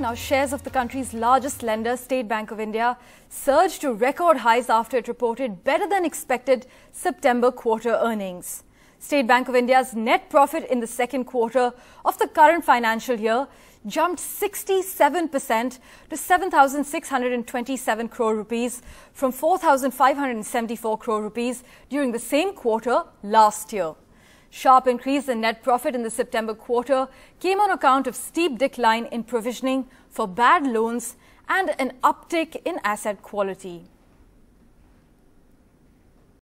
now shares of the country's largest lender, State Bank of India, surged to record highs after it reported better than expected September quarter earnings. State Bank of India's net profit in the second quarter of the current financial year jumped 67% to 7,627 crore rupees from 4,574 crore rupees during the same quarter last year. Sharp increase in net profit in the September quarter came on account of steep decline in provisioning for bad loans and an uptick in asset quality.